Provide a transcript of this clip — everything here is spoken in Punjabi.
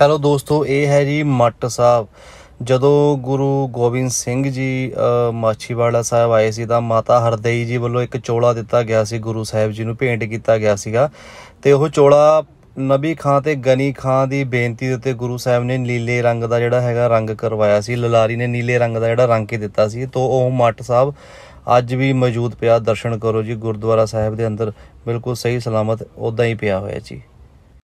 ਹੈਲੋ ਦੋਸਤੋ ਇਹ ਹੈ ਜੀ ਮੱਟ ਸਾਹਿਬ ਜਦੋਂ ਗੁਰੂ ਗੋਬਿੰਦ ਸਿੰਘ ਜੀ ਮਾਛੀਵਾੜਾ ਸਾਹਿਬ ਆਏ ਸੀ ਤਾਂ ਮਾਤਾ ਹਰਦੇਈ ਜੀ ਵੱਲੋਂ ਇੱਕ ਚੋਲਾ ਦਿੱਤਾ ਗਿਆ ਸੀ ਗੁਰੂ ਸਾਹਿਬ ਜੀ ਨੂੰ ਭੇਂਟ ਕੀਤਾ ਗਿਆ ਸੀਗਾ ਤੇ ਉਹ ਚੋਲਾ ਨਬੀ ਖਾਂ ਤੇ ਗਨੀ ਖਾਂ ਦੀ ਬੇਨਤੀ ਦੇ ਉੱਤੇ ਗੁਰੂ ਸਾਹਿਬ ਨੇ ਨੀਲੇ ਰੰਗ ਦਾ ਜਿਹੜਾ ਹੈਗਾ ਰੰਗ ਕਰਵਾਇਆ ਸੀ ਲਲਾਰੀ ਨੇ ਨੀਲੇ ਰੰਗ ਦਾ ਜਿਹੜਾ ਰੰਗ ਕੇ ਦਿੱਤਾ ਸੀ ਤੋਂ ਉਹ ਮੱਟ ਸਾਹਿਬ ਅੱਜ ਵੀ ਮੌਜੂਦ ਪਿਆ ਦਰਸ਼ਨ ਕਰੋ ਜੀ ਗੁਰਦੁਆਰਾ ਸਾਹਿਬ ਦੇ ਅੰਦਰ ਬਿਲਕੁਲ ਸਹੀ ਸਲਾਮਤ ਉਦਾਂ ਹੀ ਪਿਆ ਹੋਇਆ ਜੀ